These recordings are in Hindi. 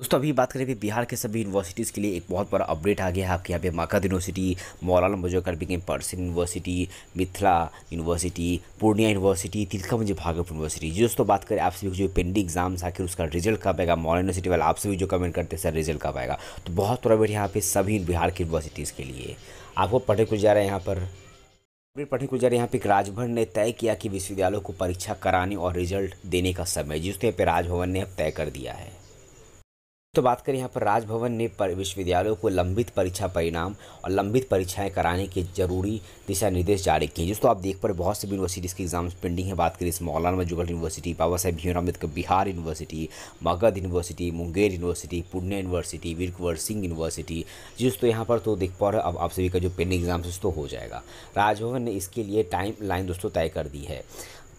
दोस्तों अभी बात करें बिहार के सभी यूनिवर्सिटीज़ के लिए एक बहुत बड़ा अपडेट आ गया है आपके यहाँ पे मगध यूनिवर्सिटी मौलाना मुजफ्फर बिंग पर्सन university Mithila university Purnia university मुझे भागलपुर यूनिवर्सिटी दोस्तों बात करें आप सभी जो पेंडिंग एग्जाम्स आखिर उसका रिजल्ट कब आएगा मौलाना यूनिवर्सिटी वाला आप सभी जो कमेंट करते हैं सर रिजल्ट कब आएगा तो बहुत बड़ा अपडेट यहाँ पर सभी बिहार की यूनिवर्सिटीज़ के लिए आपको पढ़े कुछ जा रहे हैं यहाँ पर अपडेट पढ़ने को जा जरिए यहाँ पे राजभवन ने तय किया कि विश्वविद्यालयों को परीक्षा कराने और रिजल्ट देने का समय जिसके पर राजभवन ने अब तय कर दिया है तो बात करें यहाँ पर राजभवन ने पर विश्वविद्यालयों को लंबित परीक्षा परिणाम और लंबित परीक्षाएं कराने के जरूरी दिशा निर्देश जारी किए दोस्तों आप देख पर बहुत सी यूनिवर्सिटीज़ के एग्जाम्स पेंडिंग है बात करें इस मौलाना मजुगल university Baba Saheb Bhim Ambedkar Bihar university Magadh university Munger university Pune university Veer Kunwar Singh university जी दोस्तों यहाँ पर तो देख पा रहे अब आप सभी का जो पेंडिंग एग्जाम्स दोस्तों हो जाएगा राजभवन ने इसके लिए टाइम लाइन दोस्तों तय कर दी है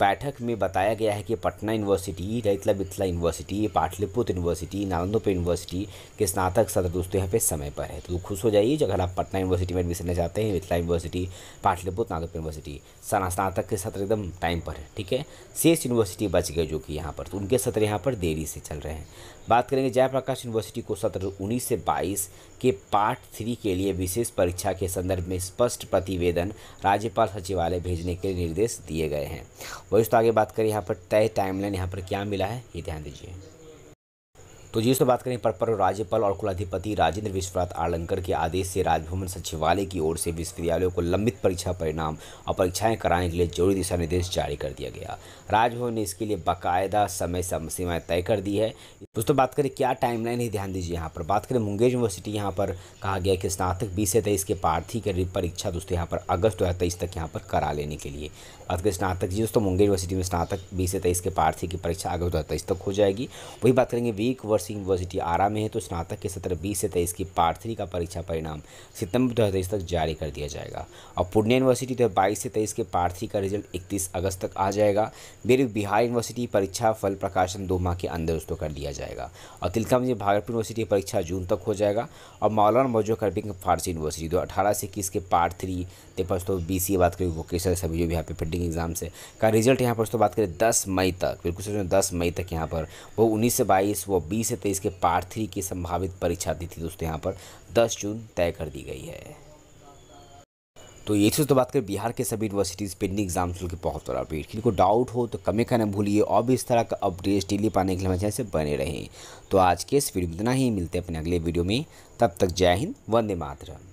बैठक में बताया गया है कि पटना यूनिवर्सिटी रैतला बिथला यूनिवर्सिटी पाटलिपुत्र यूनिवर्सिटी नालंदोपे यूनिवर्सिटी के स्नातक सत्र दोस्तों यहाँ पे समय पर है तो खुश हो जाइए अगर आप पटना यूनिवर्सिटी में एडमिशन लेना चाहते हैं मिथिला यूनिवर्सिटी पाटलिपुत्र नालंदोपे यूनिवर्सिटी स्नातक के सत्र एकदम टाइम पर है ठीक है शेष यूनिवर्सिटी बच गए जो कि यहाँ पर तो उनके सत्र यहाँ पर देरी से चल रहे हैं बात करेंगे जयप्रकाश यूनिवर्सिटी को सत्र उन्नीस से बाईस के पार्ट थ्री के लिए विशेष परीक्षा के संदर्भ में स्पष्ट प्रतिवेदन राज्यपाल सचिवालय भेजने के निर्देश दिए गए हैं वही तो आगे बात करें यहाँ पर तय टाइमलाइन यहाँ पर क्या मिला है ये ध्यान दीजिए तो जी इसमें बात करें परपर राज्यपाल और कुलाधिपति राजेंद्र विश्वनाथ आलंकर के आदेश से राजभवन सचिवालय की ओर से विश्वविद्यालयों को लंबित परीक्षा परिणाम और परीक्षाएं कराने के लिए जरूरी दिशा निर्देश जारी कर दिया गया राजभवन ने इसके लिए बाकायदा समय सीमाएं तय कर दी है दोस्तों बात करें क्या टाइमलाइन है ध्यान दीजिए यहाँ पर बात करें मुंगेर यूनिवर्सिटी यहाँ पर कहा गया कि स्नातक बीस से तेईस के पार्थी की परीक्षा दोस्तों यहाँ पर अगस्त दो तक यहाँ पर करा लेने के लिए बात करें स्नातक जी दोस्तों मुंगेर यूनिवर्सिटी में स्नातक बीस से तेईस के पार्थी की परीक्षा अगस्त दो तक हो जाएगी वही बात करेंगे वीक वर्ष सिंह यूनिवर्सिटी आरा में है तो स्नातक के सत्र बीस से तेईस की पार्ट थ्री का परीक्षा परिणाम सितंबर दो तक जारी कर दिया जाएगा और पूर्णिया यूनिवर्सिटी दो बाईस से तेईस के पार्ट थ्री का रिजल्ट इकतीस अगस्त तक आ जाएगा मेरी बिहार यूनिवर्सिटी परीक्षा फल प्रकाशन दो माह के अंदर उसको कर लिया जाएगा और तिलकामजी भागलपुर यूनिवर्सिटी परीक्षा जून तक हो जाएगा और मौलाना मौजो करबिंग फारसी यूनिवर्सिटी दो अठारह से इक्कीस के पार्ट थ्री तेपस तो बी सी बात करें वोकेशनल सभी जो भी यहाँ पे पेंडिंग एग्जाम से का रिजल्ट यहाँ पर तो बात करें दस मई तक बिल्कुल सोचो दस मई तक यहाँ पर वो उन्नीस से बाईस वो बीस से तेईस के पार्ट थ्री की संभावित परीक्षा तिथि दोस्तों यहाँ पर दस जून तय कर दी गई है तो ये चीज़ तो बात करें बिहार के सभी यूनिवर्सिटीज़ पेंडिंग एग्जाम्स के बहुत बड़ा अपडेट किसी को डाउट हो तो कमेंट करना भूलिए और भी इस तरह का अपडेट्स डेली पाने के लिए हमारे से बने रहें तो आज के इस वीडियो में इतना ही मिलते हैं अपने अगले वीडियो में तब तक जय हिंद वंदे मातरम